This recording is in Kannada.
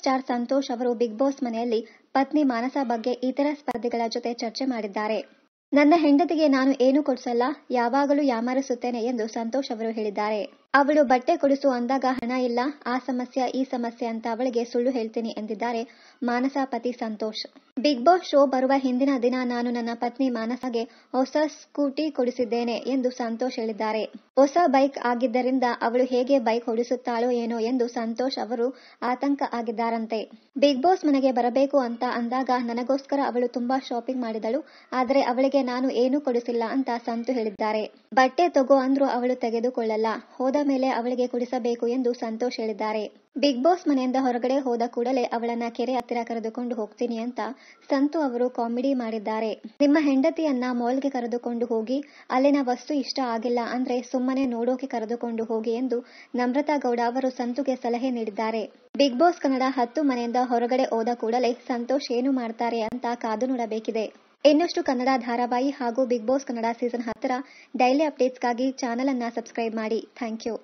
ಸ್ಟಾರ್ ಸಂತೋಷ್ ಅವರು ಬಿಗ್ ಬಾಸ್ ಮನೆಯಲ್ಲಿ ಪತ್ನಿ ಮಾನಸ ಬಗ್ಗೆ ಇತರ ಸ್ಪರ್ಧೆಗಳ ಜೊತೆ ಚರ್ಚೆ ಮಾಡಿದ್ದಾರೆ ನನ್ನ ಹೆಂಡತಿಗೆ ನಾನು ಏನು ಕೊಡಿಸಲ್ಲ ಯಾವಾಗಲೂ ಯಾಮಾರಿಸುತ್ತೇನೆ ಎಂದು ಸಂತೋಷ್ ಅವರು ಹೇಳಿದ್ದಾರೆ ಅವಳು ಬಟ್ಟೆ ಕೊಡಿಸು ಅಂದಾಗ ಹಣ ಇಲ್ಲ ಆ ಸಮಸ್ಯೆ ಈ ಸಮಸ್ಯೆ ಅಂತ ಅವಳಿಗೆ ಸುಳ್ಳು ಹೇಳ್ತೀನಿ ಎಂದಿದ್ದಾರೆ ಮಾನಸ ಪತಿ ಸಂತೋಷ್ ಬಿಗ್ ಬಾಸ್ ಶೋ ಬರುವ ಹಿಂದಿನ ದಿನ ನಾನು ನನ್ನ ಪತ್ನಿ ಮಾನಸಗೆ ಹೊಸ ಸ್ಕೂಟಿ ಕೊಡಿಸಿದ್ದೇನೆ ಎಂದು ಸಂತೋಷ್ ಹೇಳಿದ್ದಾರೆ ಹೊಸ ಬೈಕ್ ಆಗಿದ್ದರಿಂದ ಅವಳು ಹೇಗೆ ಬೈಕ್ ಓಡಿಸುತ್ತಾಳೋ ಏನೋ ಎಂದು ಸಂತೋಷ್ ಅವರು ಆತಂಕ ಆಗಿದ್ದಾರಂತೆ ಬಿಗ್ ಬಾಸ್ ಮನೆಗೆ ಬರಬೇಕು ಅಂತ ಅಂದಾಗ ನನಗೋಸ್ಕರ ಅವಳು ತುಂಬಾ ಶಾಪಿಂಗ್ ಮಾಡಿದಳು ಆದರೆ ಅವಳಿಗೆ ನಾನು ಏನೂ ಕೊಡಿಸಿಲ್ಲ ಅಂತ ಸಂತು ಹೇಳಿದ್ದಾರೆ ಬಟ್ಟೆ ತಗೋ ಅಂದ್ರೂ ಅವಳು ತೆಗೆದುಕೊಳ್ಳಲ್ಲ ಹೋದ ಮೇಲೆ ಅವಳಿಗೆ ಕೊಡಿಸಬೇಕು ಎಂದು ಸಂತೋಷ್ ಹೇಳಿದ್ದಾರೆ ಬಿಗ್ ಬಾಸ್ ಮನೆಯಿಂದ ಹೊರಗಡೆ ಹೋದ ಕೂಡಲೇ ಅವಳನ್ನ ಕೆರೆ ಹತ್ತಿರ ಕರೆದುಕೊಂಡು ಹೋಗ್ತೀನಿ ಅಂತ ಸಂತು ಅವರು ಕಾಮಿಡಿ ಮಾಡಿದ್ದಾರೆ ನಿಮ್ಮ ಹೆಂಡತಿಯನ್ನ ಮಾಲ್ಗೆ ಕರೆದುಕೊಂಡು ಹೋಗಿ ಅಲ್ಲಿನ ವಸ್ತು ಇಷ್ಟ ಆಗಿಲ್ಲ ಅಂದ್ರೆ ಸುಮ್ಮನೆ ನೋಡೋಕೆ ಕರೆದುಕೊಂಡು ಹೋಗಿ ಎಂದು ನಮ್ರತಾ ಗೌಡ ಅವರು ಸಂತುಗೆ ಸಲಹೆ ನೀಡಿದ್ದಾರೆ ಬಿಗ್ ಬಾಸ್ ಕನ್ನಡ ಹತ್ತು ಮನೆಯಿಂದ ಹೊರಗಡೆ ಹೋದ ಕೂಡಲೇ ಸಂತೋಷ್ ಏನು ಮಾಡ್ತಾರೆ ಅಂತ ಕಾದು ನೋಡಬೇಕಿದೆ ಇನ್ನಷ್ಟು ಕನ್ನಡ ಧಾರಾವಾಹಿ ಹಾಗೂ ಬಿಗ್ ಬಾಸ್ ಕನ್ನಡ ಸೀಸನ್ ಹತ್ತರ ಡೈಲಿ ಅಪ್ಡೇಟ್ಸ್ಗಾಗಿ ಚಾನಲ್ ಅನ್ನ ಸಬ್ಸ್ಕ್ರೈಬ್ ಮಾಡಿ ಥ್ಯಾಂಕ್ ಯು